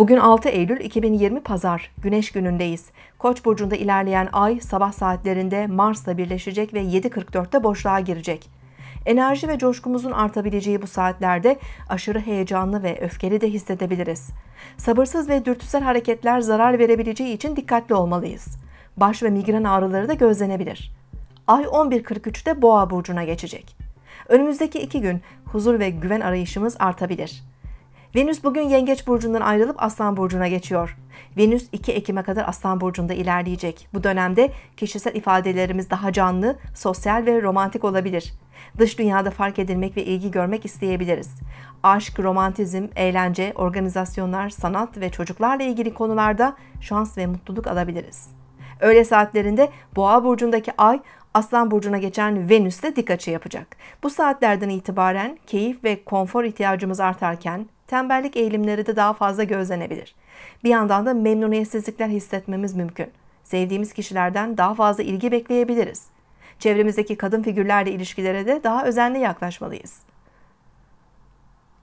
Bugün 6 Eylül 2020 Pazar, Güneş günündeyiz. Koç burcunda ilerleyen ay sabah saatlerinde Mars'la birleşecek ve 7.44'te boşluğa girecek. Enerji ve coşkumuzun artabileceği bu saatlerde aşırı heyecanlı ve öfkeli de hissedebiliriz. Sabırsız ve dürtüsel hareketler zarar verebileceği için dikkatli olmalıyız. Baş ve migren ağrıları da gözlenebilir. Ay 11.43'te Boğa burcuna geçecek. Önümüzdeki iki gün huzur ve güven arayışımız artabilir. Venüs bugün Yengeç burcundan ayrılıp Aslan burcuna geçiyor. Venüs 2 Ekim'e kadar Aslan burcunda ilerleyecek. Bu dönemde kişisel ifadelerimiz daha canlı, sosyal ve romantik olabilir. Dış dünyada fark edilmek ve ilgi görmek isteyebiliriz. Aşk, romantizm, eğlence, organizasyonlar, sanat ve çocuklarla ilgili konularda şans ve mutluluk alabiliriz. Öğle saatlerinde Boğa burcundaki Ay Aslan burcuna geçen Venüs'te dik açı yapacak. Bu saatlerden itibaren keyif ve konfor ihtiyacımız artarken tembellik eğilimleri de daha fazla gözlenebilir. Bir yandan da memnuniyetsizlikler hissetmemiz mümkün. Sevdiğimiz kişilerden daha fazla ilgi bekleyebiliriz. Çevremizdeki kadın figürlerle ilişkilere de daha özenli yaklaşmalıyız.